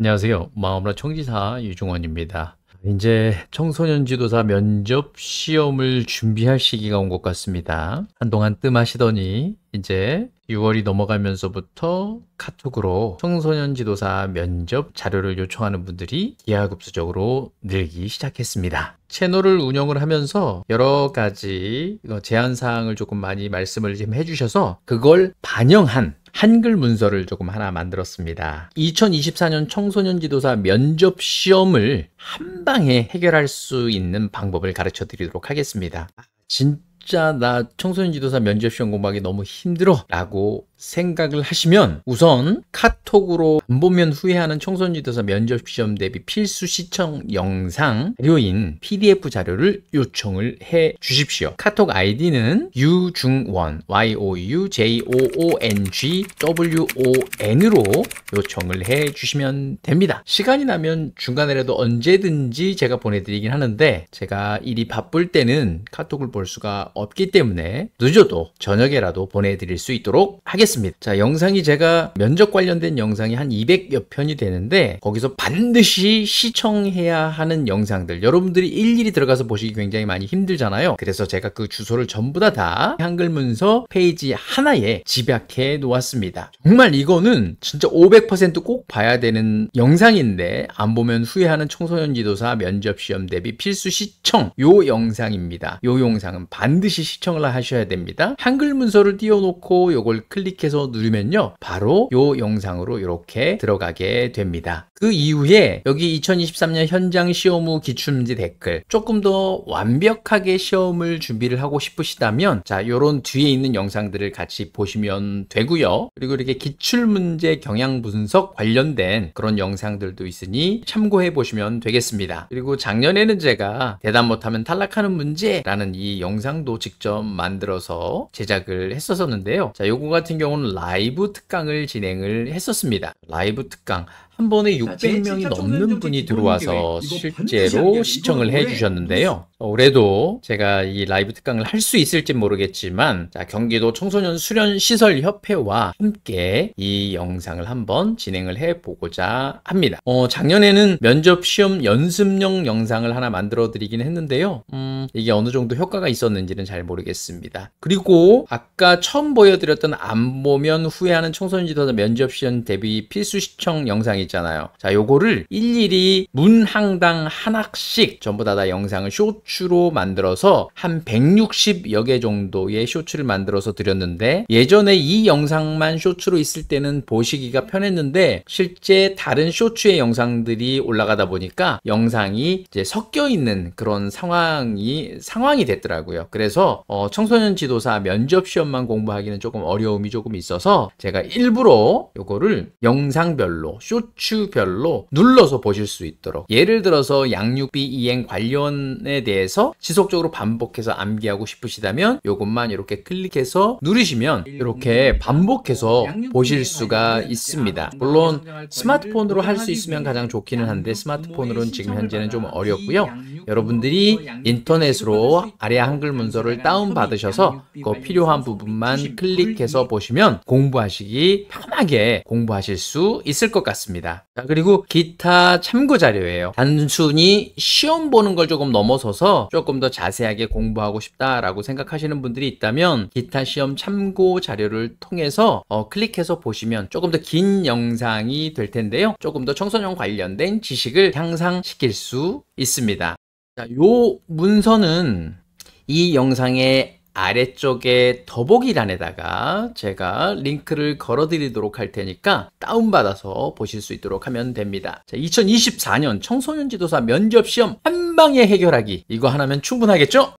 안녕하세요. 마음으로 총지사 유중원입니다. 이제 청소년 지도사 면접 시험을 준비할 시기가 온 것 같습니다. 한동안 뜸하시더니 이제 6월이 넘어가면서부터 카톡으로 청소년 지도사 면접 자료를 요청하는 분들이 기하급수적으로 늘기 시작했습니다. 채널을 운영을 하면서 여러 가지 제한 사항을 조금 많이 말씀을 좀 해주셔서 그걸 반영한 한글 문서를 조금 하나 만들었습니다. 2024년 청소년 지도사 면접 시험을 한 방에 해결할 수 있는 방법을 가르쳐 드리도록 하겠습니다. 진 아, 진짜 나 청소년 지도사 면접 시험 공부하기 너무 힘들어 라고 생각을 하시면 우선 카톡으로 안 보면 후회하는 청소년이 돼서 면접 시험 대비 필수 시청 영상 자료인 PDF 자료를 요청을 해 주십시오. 카톡 아이디는 유중원 y o u j o o n g w o n으로 요청을 해 주시면 됩니다. 시간이 나면 중간에라도 언제든지 제가 보내드리긴 하는데 제가 일이 바쁠 때는 카톡을 볼 수가 없기 때문에 늦어도 저녁에라도 보내드릴 수 있도록 하겠습니다. 하겠습니다. 자, 영상이 제가 면접 관련된 영상이 한 200여 편이 되는데 거기서 반드시 시청해야 하는 영상들 여러분들이 일일이 들어가서 보시기 굉장히 많이 힘들잖아요. 그래서 제가 그 주소를 전부 다 다 한글 문서 페이지 하나에 집약해 놓았습니다. 정말 이거는 진짜 500%꼭 봐야 되는 영상인데 안 보면 후회하는 청소년 지도사 면접 시험 대비 필수 시청 요 영상입니다. 요 영상은 반드시 시청을 하셔야 됩니다. 한글 문서를 띄워놓고 요걸 클릭 클릭해서 누르면요. 바로 요 영상으로 이렇게 들어가게 됩니다. 그 이후에 여기 2023년 현장 시험 후 기출문제 댓글 조금 더 완벽하게 시험을 준비를 하고 싶으시다면 자 요런 뒤에 있는 영상들을 같이 보시면 되고요 그리고 이렇게 기출문제 경향 분석 관련된 그런 영상들도 있으니 참고해 보시면 되겠습니다 그리고 작년에는 제가 대답 못하면 탈락하는 문제라는 이 영상도 직접 만들어서 제작을 했었었는데요 자 요거 같은 경우 경우 라이브 특강을 진행을 했었습니다. 라이브 특강 한 번에 600명이 넘는 분이 들어와서 실제로 뭐 시청을 해주셨는데요. 어, 올해도 제가 이 라이브 특강을 할 수 있을지 모르겠지만 자, 경기도 청소년 수련 시설 협회와 함께 이 영상을 한번 진행을 해보고자 합니다. 어, 작년에는 면접 시험 연습용 영상을 하나 만들어 드리긴 했는데요. 음, 이게 어느 정도 효과가 있었는지는 잘 모르겠습니다. 그리고 아까 처음 보여드렸던 안 보면 후회하는 청소년 지도자 면접 시험 대비 필수 시청 영상이 있잖아요. 자, 요거를 일일이 문 항당 하나씩 전부 다, 다 영상을 쇼츠로 만들어서 한 160여 개 정도의 쇼츠를 만들어서 드렸는데 예전에 이 영상만 쇼츠로 있을 때는 보시기가 편했는데 실제 다른 쇼츠의 영상들이 올라가다 보니까 영상이 이제 섞여 있는 그런 상황이 상황이 됐더라고요. 그래서 어, 청소년 지도사 면접 시험만 공부하기는 조금 어려움이 조금 있어서 제가 일부러 요거를 영상별로 쇼츠 주별로 눌러서 보실 수 있도록 예를 들어서 양육비 이행 관련에 대해서 지속적으로 반복해서 암기하고 싶으시다면 이것만 이렇게 클릭해서 누르시면 이렇게 반복해서 보실 수가 있습니다. 물론 스마트폰으로 할 수 있으면 가장 좋기는 한데 스마트폰으로는 지금 현재는 좀 어렵고요. 여러분들이 인터넷으로 아래 한글 문서를 다운받으셔서 그 필요한 부분만 클릭해서 보시면 공부하시기 편하게 공부하실 수 있을 것 같습니다. 있습니다. 자, 그리고 기타 참고 자료예요. 단순히 시험 보는 걸 조금 넘어서서 조금 더 자세하게 공부하고 싶다라고 생각하시는 분들이 있다면 기타 시험 참고 자료를 통해서 어, 클릭해서 보시면 조금 더 긴 영상이 될 텐데요. 조금 더 청소년 관련된 지식을 향상시킬 수 있습니다. 자, 요 문서는 이 영상의 아래쪽에 더보기란에다가 제가 링크를 걸어 드리도록 할 테니까 다운받아서 보실 수 있도록 하면 됩니다. 자, 2024년 청소년 지도사 면접시험 한 방에 해결하기. 이거 하나면 충분하겠죠?